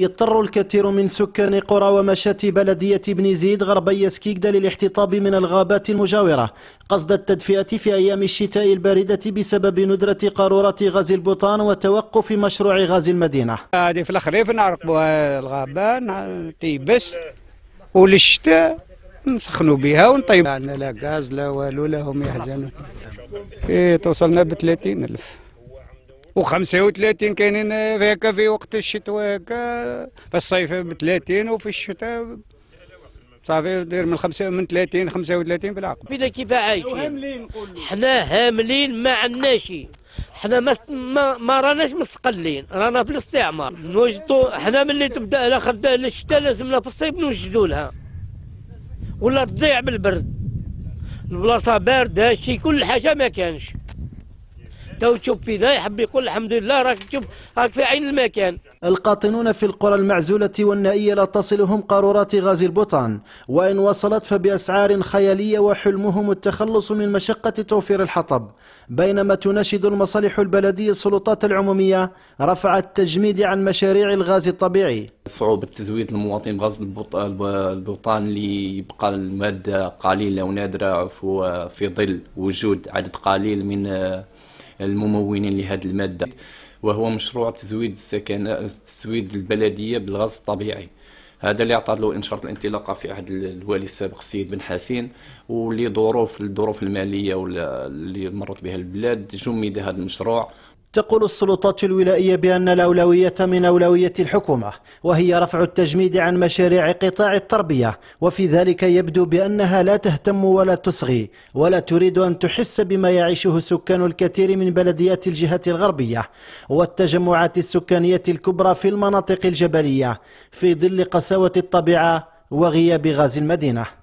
يضطر الكثير من سكان قرى ومشاتي بلدية بن زيد غربي سكيكدا للاحتطاب من الغابات المجاورة قصد التدفئة في أيام الشتاء الباردة بسبب ندرة قارورة غاز البوطان وتوقف مشروع غاز المدينة هذه في الخريف نعرقوا الغابة تيبس وللشتاء نسخنوا بها ونطيب عندنا لا غاز لا والو لا هم يحزنون توصلنا ب 30 ألف و35 كاينين آه، هكا في وقت الشتاء هكا في الصيف ب 30 وفي الشتاء صافي دير من خمسة من 30 35 في العقب بينا كيف عايشين حنا هاملين ما عندناش حنا ما ما, راناش مستقلين رانا في الاستعمار نوجدوا حنا ملي تبدا الاخر الشتاء لازمنا في الصيف نوجدوا لها ولا تضيع بالبرد البلاصه بارده شي كل حاجه ما كانش تو تشوف في لا يحب يقول الحمد لله راك تشوف راك في عين المكان القاطنون في القرى المعزولة والنائية لا تصلهم قارورات غاز البطان وإن وصلت فبأسعار خيالية وحلمهم التخلص من مشقة توفير الحطب بينما تناشد المصالح البلدية السلطات العمومية رفع التجميد عن مشاريع الغاز الطبيعي صعوبة تزويد المواطن بغاز البطان اللي يبقى المادة قليلة ونادرة في ظل وجود عدد قليل من الممونين لهذه المادة وهو مشروع تزويد السكن تزويد البلدية بالغاز الطبيعي هذا اللي عطى له انشارة الانطلاقه في عهد الوالي السابق السيد بن حسين واللي ظروف الظروف الماليه ولا اللي مرت بها البلاد جمد هذا المشروع تقول السلطات الولائية بأن الأولوية من أولوية الحكومة وهي رفع التجميد عن مشاريع قطاع التربية وفي ذلك يبدو بأنها لا تهتم ولا تصغي ولا تريد أن تحس بما يعيشه سكان الكثير من بلديات الجهة الغربية والتجمعات السكانية الكبرى في المناطق الجبلية في ظل قساوة الطبيعة وغياب غاز المدينة